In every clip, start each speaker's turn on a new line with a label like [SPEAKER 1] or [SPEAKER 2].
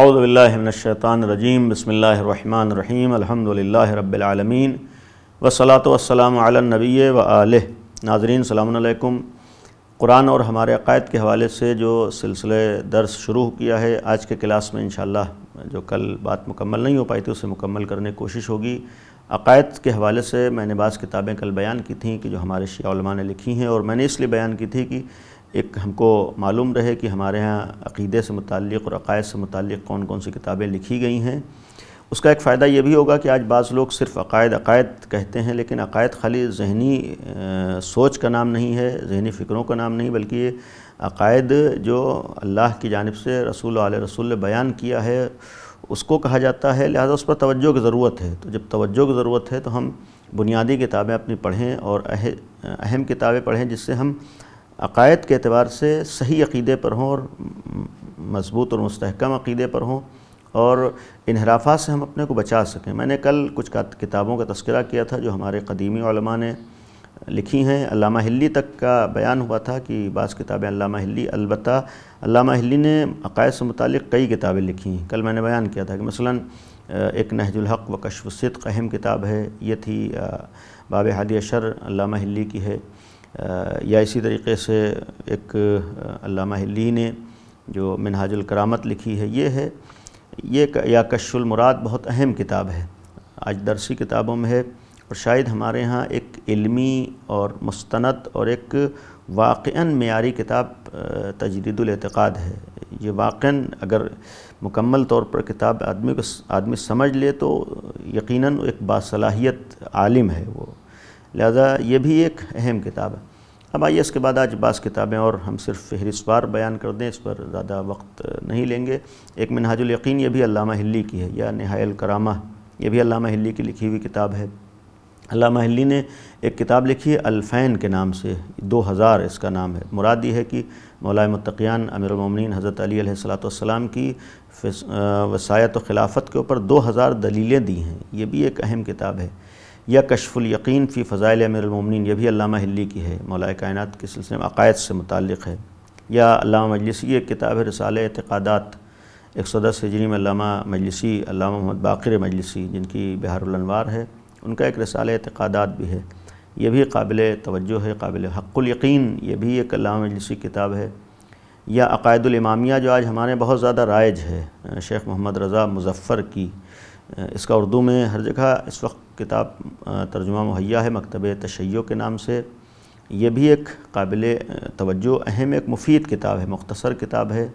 [SPEAKER 1] आउदबिल्लाशैतानरजीम बसमीम अलहमदिल्ल रबालमीन वसलात वसलाम नबी व आल नाजरीन सलामकुम कुरान और हमारे अकायद के हवाले से जो सिलसिले दर्स शुरू किया है आज के क्लास में इनशाला जो कल बात मुकम्मल नहीं हो पाई थी उसे मुकम्मल करने की कोशिश होगी अकायद के हवाले से मैंने बाज़ किताबें कल बयान की थी कि जो हमारे शिया ने लिखी हैं और मैंने इसलिए बयान की थी कि एक हमको मालूम रहे कि हमारे यहाँ अक़ीदे से मुतक़ और अक़ायद से मुतक़ कौन कौन सी किताबें लिखी गई हैं उसका एक फ़ायदा ये भी होगा कि आज बाज़ लोग सिर्फ अक़ायद अक़ायद कहते हैं लेकिन अक़ायद खाली जहनी सोच का नाम नहीं है जहनी फ़िक्रों का नाम नहीं बल्कि अक़ायद जो अल्लाह की जानब से रसूल आल रसूल ने बयान किया है उसको कहा जाता है लिहाजा उस पर तवज्जो की ज़रूरत है तो जब तवज्जो की ज़रूरत है तो हम बुनियादी किताबें अपनी पढ़ें और अहम किताबें पढ़ें जिससे हम अकायद के अतबार से सही अकीदे पर हों और मजबूत और मस्तकम अकीदे पर हों और इनहराफा से हम अपने को बचा सकें मैंने कल कुछ किताबों का तस्करा किया था जो हमारे कदीमी ने लिखी हैं अलामा हिल्ली तक का बयान हुआ था कि बाज़ किताबें अलामा हिल्ली अलबत् अलामा हिल्ली ने अकायद से मुतक कई किताबें लिखी हैं कल मैंने बयान किया था कि मसलन एक नहजुलहक व कशवसद अहम किताब है ये थी बाब हादी अशर अलामा हिल्ली की है या इसी तरीके से एक अल्लामा हिली ने जो मिनहाजुल करामत लिखी है ये है ये या कशुल मुराद बहुत अहम किताब है आज दरसी किताबों में है और शायद हमारे यहाँ एक इल्मी और मुस्तनद और एक वाक़ मीरी किताब तजदीदुलतक़ाद है ये वाक़ अगर मुकम्मल तौर पर किताब आदमी को आदमी समझ ले तो यकीनन एक बासलाहियत आलिम है वो लिहाजा ये भी एक अहम किताब है अब आइए इसके बाद आज बास किताबें और हम सिर्फ फहरिस्वार बयान कर दें इस पर ज़्यादा वक्त नहीं लेंगे एक मिनहाजुल यकीन ये भी अल्लामा हिल्ली की है या नहायल करामा ये भी अल्लामा हिल्ली की लिखी हुई किताब है अल्लामा हिल्ली ने एक किताब लिखी है अल्फ़ैन के नाम से दो हज़ार इसका नाम है मुराद ये है कि मौला मतकियान अमीरमिन हज़रत अली सलाम की वसायत व खिलाफत के ऊपर दो हज़ार दलीलें दी हैं ये भी एक अहम किताब है या कशफुल यकीन फ़ी फ़ज़ाइल अमीरमिन यह भी अलामा हिल्ली की है मौलाए कायन के सिलसिले में अकायद से मुतक़ है या मजलिसी एक किताब है रसाल एतक़ादात एक सौ दस हिजरी में मजलिसी मोहम्मद बाकर मजलिसी जिनकी बिहारवार है उनका एक रसाल एतक़ादात भी है यह भी काबिल तवज्जो है काबिल हक़ुलयकीन ये भी एक अलामा मजलिसी किताब है या अकायदुलमामिया जो आज हमारे बहुत ज़्यादा राइज है शेख मोहम्मद रज़ा मुजफ़र की इसका उर्दू में हर जगह इस वक्त किताब तर्जुमा मुहैया है मकतब तशैयों के नाम से यह भी एक काबिल तवज्जो अहम एक मुफीद किताब है मख्तसर किताब है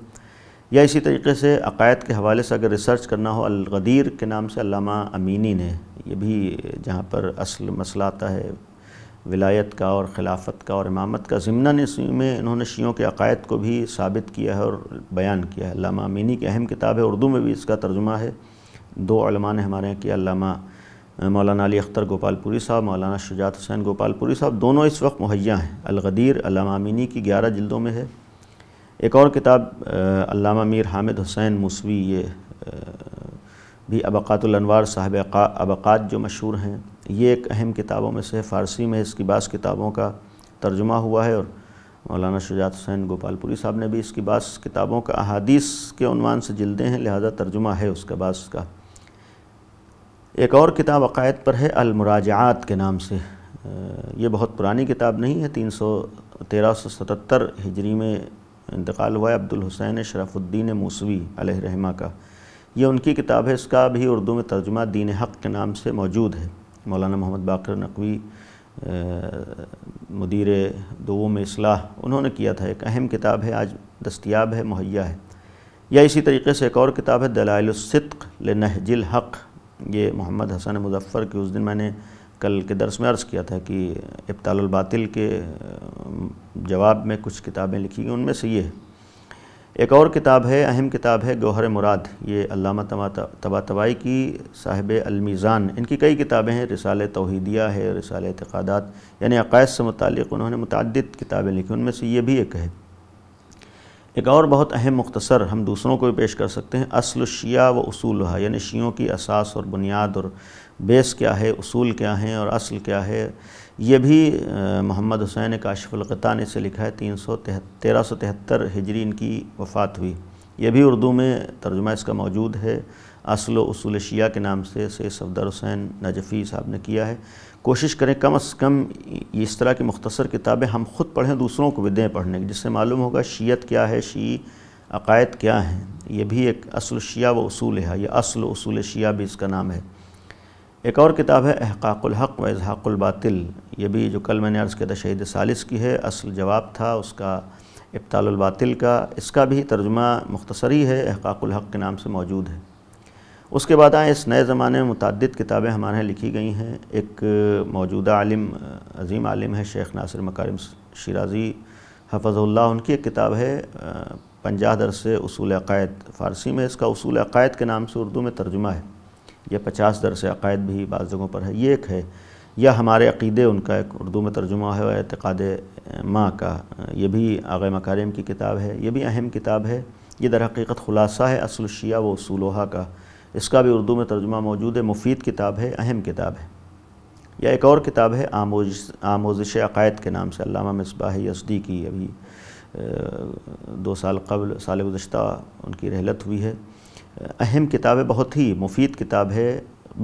[SPEAKER 1] या इसी तरीके से अकायद के हवाले से अगर रिसर्च करना हो अलगदीर के नाम से अलामा अमीनी ने यह भी जहाँ पर असल मसला आता है विलायत का और खिलाफत का और इमामत का इसी में इन्होंने शीयों के अकायद को भी साबित किया है और बयान किया है अल्लामा अमीनी की अहम किताब है उर्दू में भी इसका तर्जुमा है दो अलमा ने हमारे यहाँ किया अल्लामा मौलाना अली अख्तर गोपालपुरी साहब मौलाना शुजात हुसैन गोपालपुरी साहब दोनों इस वक्त मुहैया हैं अलगदीर अलामामिनी की ग्यारह जिल्दों में है एक और किताब अलामा मीर हामिद हुसैन मूसवी ये भी अबकातुलनवार साहब अबकात जो मशहूर हैं ये एक अहम किताबों में से फ़ारसी में इसकी बास किताबों का तर्जुमा हुआ है और मौलाना शुजात हुसैन गोपालपुरी साहब ने भी इसकी बास किताबों का अहादीस के अनवान से जिल्दे हैं लिहाजा तर्जुमा है उसका बास का एक और किताब अकायद पर है अलमराजात के नाम से ये बहुत पुरानी किताब नहीं है तीन सौ तेरह सौ सतर हिजरी में इंतकाल हुआ है अब्दुल हुसैन शरफुद्दीन मूसवी रहमा का ये उनकी किताब है इसका भी उर्दू में तर्जुमा दीन हक़ के नाम से मौजूद है मौलाना मोहम्मद बाकर नकवी मदीर दोम असलाह उन्होंने किया था एक अहम किताब है आज दस्तियाब है मुहैया है या इसी तरीके से एक और किताब है दलाइलसिद्क नहजिल हक़ ये मोहम्मद हसन मुजफ़र की उस दिन मैंने कल के दर्स में अर्ज़ किया था कि इब्तालबातिल के जवाब में कुछ किताबें लिखी गई उनमें से ये है एक और किताब है अहम किताब है गौहर मुराद ये अल्लामा तबा तबाई की साहिब अलमीज़ान इनकी कई किताबें हैं रिसाल तोहदिया है रिसाल तकादात यानी अकायद से मुतक़ उन्होंने मुतद किताबें लिखी उनमें से ये भी एक है एक और बहुत अहम मुख्तसर हम दूसरों को भी पेश कर सकते हैं असल शिया व असूल यानी शियों की असास और बुनियाद और बेस क्या है असूल क्या हैं और असल क्या है ये भी मोहम्मद हुसैन काशफ़ुल्कता ने से लिखा है तीन सौ तेरह सौ तिहत्तर हिजरी इनकी वफ़ात हुई यह भी उर्दू में तर्जुमा इसका मौजूद है असल असूल शिया के नाम से से सफदर हुसैन नजफ़ी साहब ने किया है कोशिश करें कम अज़ कम इस तरह की मुख्तसर किताबें हम ख़ुद पढ़ें दूसरों को भी दें पढ़ने की जिससे मालूम होगा शीयत क्या है शी अकायद क्या हैं ये भी एक असल शिया व असूल है यह असल असूल शिया भी इसका नाम है एक और किताब है अहकाकुलहक व अजहाकुलबातिल ये भी जो कल मैंने अर्ज़ किया था शहीद सालिस की है असल जवाब था उसका इब्तालबातिल का इसका भी तर्जुमा मुख्तसरी है अहकाकुलहक के नाम से मौजूद है उसके बाद आए इस नए ज़माने में मुतद किताबें हमारे यहाँ लिखी गई हैं एक मौजूदा आलिम अजीम आलिम है शेख नासिर मकारिम शराजी हफजल्ला उनकी एक किताब है पंजा दरस असूल अकायद फ़ारसी में इसका असूल अकायद के नाम से उर्दू में तर्जुमा है यह पचास दरस अकायद भी बाज़ जगहों पर है ये एक है या हमारे अकीदे उनका एक उर्दू में तर्जुमा है और अतकाद माँ का यह भी आग मकारिम की किताब है ये भी अहम किताब है ये दरहकीकत ख़ुलासा है असल व असूलोहा का इसका भी उर्दू में तर्जुमा मौजूद है मुफीद किताब है अहम किताब है या एक और किताब है आमोज आमोजिश अकायद के नाम से अलामा मिसबाह यसदी की अभी दो साल कबल साल गुजशत उनकी रहलत हुई है अहम किताब है बहुत ही मुफीद किताब है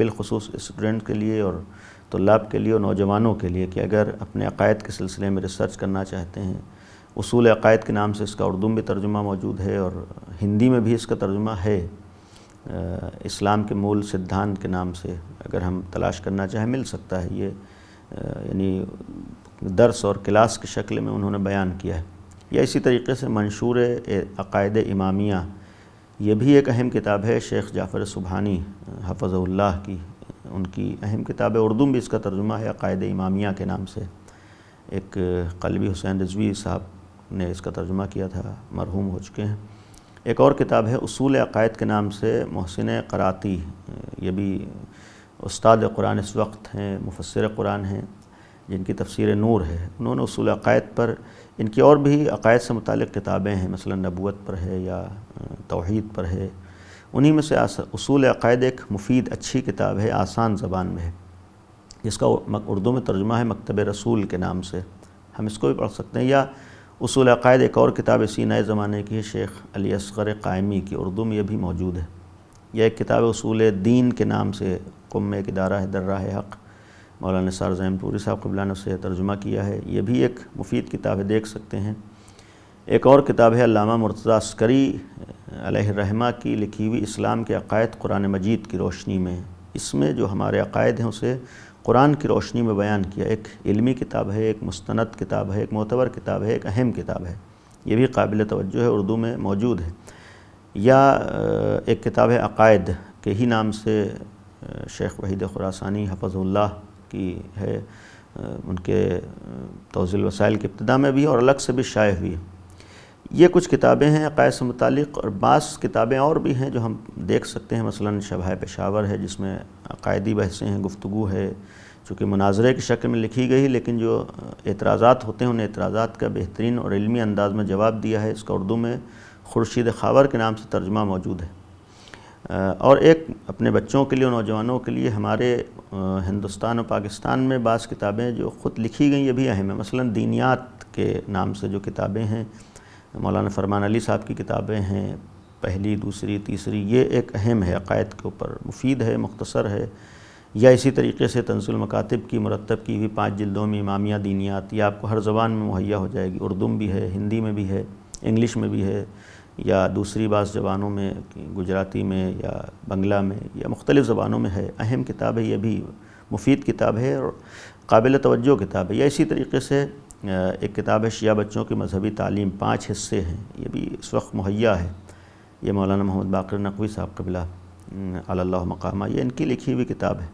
[SPEAKER 1] बिलखसूस स्टूडेंट के लिए और तलाब के लिए और नौजवानों के लिए कि अगर अपने अकायद के सिलसिले में रिसर्च करना चाहते हैं उसूल अकायद के नाम से इसका उर्दू में तर्जुमा मौजूद है और हिंदी में भी इसका तर्जुमा है इस्लाम के मूल सिद्धांत के नाम से अगर हम तलाश करना चाहें मिल सकता है ये यानी दर्स और क्लास की शक्ल में उन्होंने बयान किया है या इसी तरीके से मंशूर अकायद इमामिया ये भी एक अहम किताब है शेख जाफ़र सुबहानी हफ़ज़ल्ला की उनकी अहम किताब है उर्दू में भी इसका तर्जुमा है अकायद इमामिया के नाम से एक कलबी हुसैन रजवी साहब ने इसका तर्जुमा किया था मरहूम हो चुके हैं एक और किताब है उसूल अकायद के नाम से मोहसिन कराती ये भी उस्ताद कुरान इस वक्त हैं मुफसर कुरान हैं जिनकी तफसर नूर है उन्होंने उसूल अकायद पर इनकी और भी अकायद से मुतल किताबें हैं मसला नबूत पर है या तोहद पर है उन्हीं में से असूल अकायद एक मुफीद अच्छी किताब है आसान ज़बान में है जिसका उर्दू में तर्जुमा है मकतब रसूल के नाम से हम इसको भी पढ़ सकते हैं या उसूल अकायद एक और किताब इसी नए ज़माने की है शेख अली असगर कायमी की उर्दू में यह भी मौजूद है यह एक किताब उसूल दीन के नाम से कुम एक इदारा है दर्रा हक़ मौलाना सारजैमपुरी साहब कबला ने उसे तर्जुमा किया है यह भी एक मुफीद किताब है देख सकते हैं एक और किताब है अलामा मुर्तज़ा अस्करी रहमा की लिखी हुई इस्लाम के अकायद कुरान मजीद की रोशनी में इसमें जो हमारे अकायद हैं उसे कुरान की रोशनी में बयान किया एक इल्मी किताब है एक मुस्त किताब है एक मोतबर किताब है एक अहम किताब है ये भी काबिल तवज्जो है उर्दू में मौजूद है या एक किताब है अकायद के ही नाम से शेख वहीद खुरासानी हफजुल्ला की है उनके तोज़िल वसाइल की इब्तदा में भी और अलग से भी शाये हुई है ये कुछ किताबें हैं अकायद से मुतक और बास किताबें और भी हैं जो हम देख सकते हैं मसलन शबा पेशावर है जिसमें अकायदी बहसें हैं गुफ्तु है चूँकि मुनाजरे की शक्ल में लिखी गई लेकिन जो एतराज़ा होते हैं उन एतराज़ा का बेहतरीन और इलमी अंदाज़ में जवाब दिया है इसका उर्दू में खुर्शीद खावर के नाम से तर्जमा मौजूद है और एक अपने बच्चों के लिए नौजवानों के लिए हमारे हिंदुस्तान और पाकिस्तान में बास किताबें जो ख़ुद लिखी गई ये भी अहम है मसला दीनियात के नाम से जो किताबें हैं मौलाना फरमान अली साहब की किताबें हैं पहली दूसरी तीसरी ये एक अहम है अकायद के ऊपर मुफीद है मख्तसर है या इसी तरीके से तंसुल मकातब की मरतब की हुई पाँच जिल्दों में इमामिया दीनियात या आपको हर ज़बान में मुहैया हो जाएगी उर्दू में भी है हिंदी में भी है इंग्लिश में भी है या दूसरी बास ज़बानों में गुजराती में या बंगला में या मुख्तलिफ़ ज़बानों में है अहम किताब है यह भी मुफीद किताब है और काबिल तवज्जो किताब है या इसी तरीके से एक किताब है शिया बच्चों की मजहबी तालीम पाँच हिस्से हैं ये भी इस वक्त मुहैया है ये मौलाना मोहम्मद बाकर नकवी साहब कबिला अल्लाह मकामा ये इनकी लिखी हुई किताब है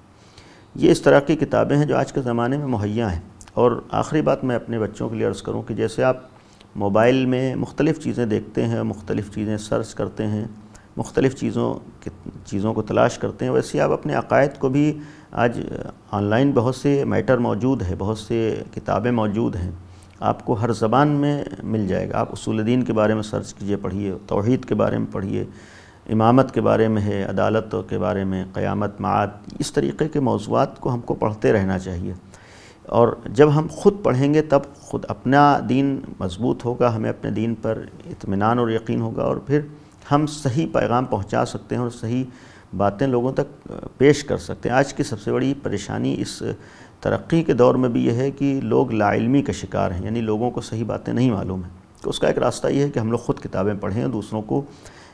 [SPEAKER 1] ये इस तरह की किताबें हैं जो आज के ज़माने में मुहैया हैं और आखिरी बात मैं अपने बच्चों के लिए अर्ज़ करूँ कि जैसे आप मोबाइल में मुख्तलिफ़ चीज़ें देखते हैं मुख्तलिफ़ चीज़ें सर्च करते हैं मुख्तलिफ़ चीज़ों चीज़ों को तलाश करते हैं वैसे आप अपने अकायद को भी आज ऑनलाइन बहुत से मैटर मौजूद है बहुत से किताबें मौजूद हैं आपको हर जबान में मिल जाएगा आप उसूल दीन के बारे में सर्च कीजिए पढ़िए तोहद के बारे में पढ़िए इमामत के बारे में है अदालत के बारे में क़यामत मात इस तरीके के मौजूद को हमको पढ़ते रहना चाहिए और जब हम ख़ुद पढ़ेंगे तब ख़ुद अपना दीन मज़बूत होगा हमें अपने दीन पर इतमान और यकीन होगा और फिर हम सही पैगाम पहुंचा सकते हैं और सही बातें लोगों तक पेश कर सकते हैं आज की सबसे बड़ी परेशानी इस तरक्की के दौर में भी यह है कि लोग लाइलमी का शिकार हैं यानी लोगों को सही बातें नहीं मालूम है तो उसका एक रास्ता ये है कि हम लोग ख़ुद किताबें पढ़ें दूसरों को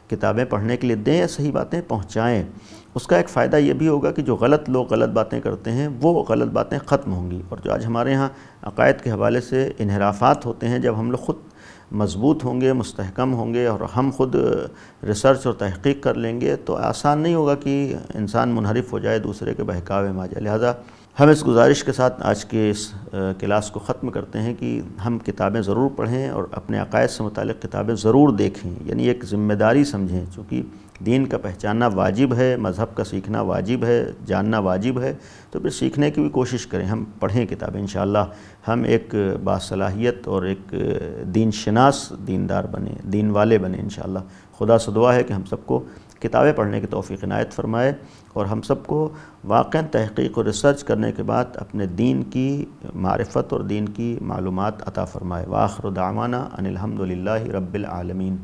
[SPEAKER 1] किताबें पढ़ने के लिए दें या सही बातें पहुँचाएँ उसका एक फ़ायदा ये भी होगा कि जो गलत लोग गलत बातें करते हैं वो गलत बातें ख़त्म होंगी और जो आज हमारे यहाँ अकायद के हवाले से इनहराफात होते हैं जब हम लोग ख़ुद मजबूत होंगे मुस्तकम होंगे और हम ख़ुद रिसर्च और तहकीक कर लेंगे तो आसान नहीं होगा कि इंसान मुनहरफ हो जाए दूसरे के बहकावे में आ जाए लिहाजा हम इस गुजारिश के साथ आज के इस क्लास को ख़त्म करते हैं कि हम किताबें ज़रूर पढ़ें और अपने अकायद से मुतल किताबें ज़रूर देखें यानी एक ज़िम्मेदारी समझें चूँकि दीन का पहचानना वाजिब है मज़हब का सीखना वाजिब है जानना वाजिब है तो फिर सीखने की भी कोशिश करें हम पढ़ें किताबें इन हम एक बासलाहियत और एक दीन शनास दीनदार बने दीन वाले बने इन खुदा से दुआ है कि हम सबको किताबें पढ़ने की तोफ़ी इनायत फरमाए और हम सबको वाक़ तहकीक और रिसर्च करने के बाद अपने दीन की मारफत और दीन की मालूम अता फ़रमाए वाखर दामाना अनिलहमदिल्ला रबालमीन